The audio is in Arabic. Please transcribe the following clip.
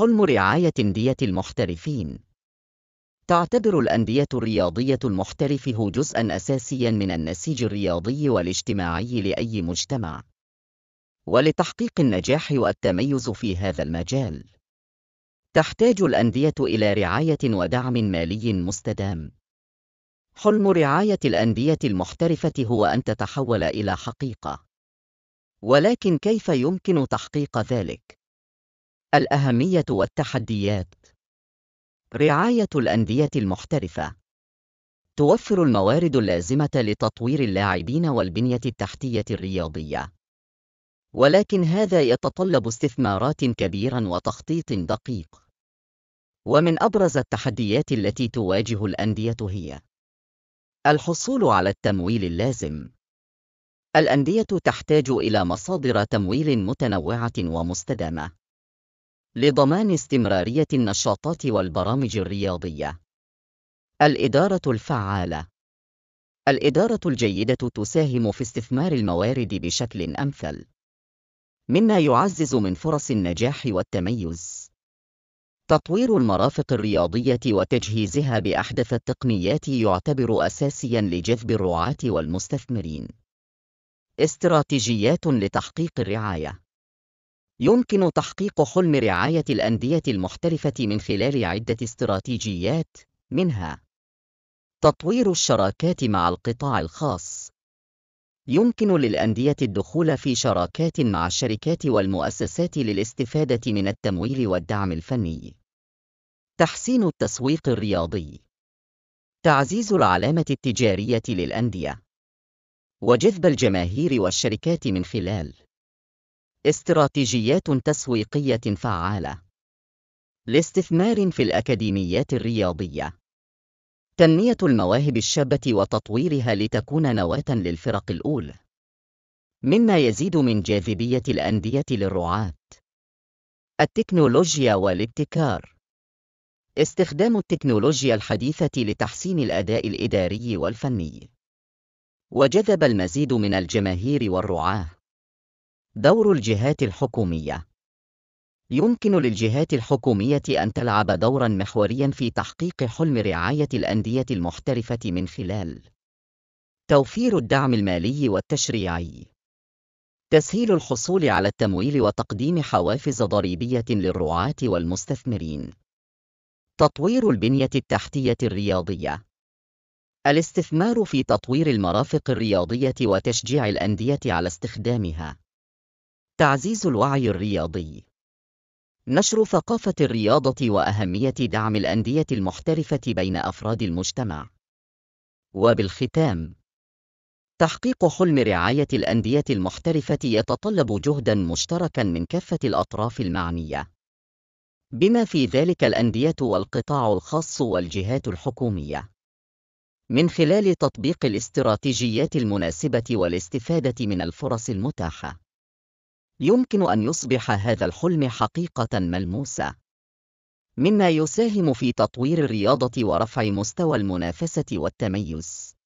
حلم رعاية أندية المحترفين تعتبر الأندية الرياضية المحترف هو جزءاً أساسياً من النسيج الرياضي والاجتماعي لأي مجتمع ولتحقيق النجاح والتميز في هذا المجال تحتاج الأندية إلى رعاية ودعم مالي مستدام حلم رعاية الأندية المحترفة هو أن تتحول إلى حقيقة ولكن كيف يمكن تحقيق ذلك؟ الأهمية والتحديات رعاية الأندية المحترفة توفر الموارد اللازمة لتطوير اللاعبين والبنية التحتية الرياضية ولكن هذا يتطلب استثمارات كبيرة وتخطيط دقيق ومن أبرز التحديات التي تواجه الأندية هي الحصول على التمويل اللازم الأندية تحتاج إلى مصادر تمويل متنوعة ومستدامة لضمان استمرارية النشاطات والبرامج الرياضية. الإدارة الفعالة الإدارة الجيدة تساهم في استثمار الموارد بشكل أمثل، مما يعزز من فرص النجاح والتميز. تطوير المرافق الرياضية وتجهيزها بأحدث التقنيات يعتبر أساسيًا لجذب الرعاة والمستثمرين. استراتيجيات لتحقيق الرعاية يمكن تحقيق حلم رعاية الأندية المحترفة من خلال عدة استراتيجيات منها تطوير الشراكات مع القطاع الخاص يمكن للأندية الدخول في شراكات مع الشركات والمؤسسات للاستفادة من التمويل والدعم الفني تحسين التسويق الرياضي تعزيز العلامة التجارية للأندية وجذب الجماهير والشركات من خلال استراتيجيات تسويقية فعالة لاستثمار في الأكاديميات الرياضية تنمية المواهب الشابة وتطويرها لتكون نواة للفرق الأولى مما يزيد من جاذبية الأندية للرعاة التكنولوجيا والابتكار استخدام التكنولوجيا الحديثة لتحسين الأداء الإداري والفني وجذب المزيد من الجماهير والرعاه دور الجهات الحكومية يمكن للجهات الحكومية أن تلعب دورا محوريا في تحقيق حلم رعاية الأندية المحترفة من خلال توفير الدعم المالي والتشريعي تسهيل الحصول على التمويل وتقديم حوافز ضريبية للرعاة والمستثمرين تطوير البنية التحتية الرياضية الاستثمار في تطوير المرافق الرياضية وتشجيع الأندية على استخدامها تعزيز الوعي الرياضي نشر ثقافة الرياضة وأهمية دعم الأندية المحترفة بين أفراد المجتمع وبالختام تحقيق حلم رعاية الأندية المحترفة يتطلب جهداً مشتركاً من كافة الأطراف المعنية بما في ذلك الأندية والقطاع الخاص والجهات الحكومية من خلال تطبيق الاستراتيجيات المناسبة والاستفادة من الفرص المتاحة يمكن أن يصبح هذا الحلم حقيقة ملموسة مما يساهم في تطوير الرياضة ورفع مستوى المنافسة والتميز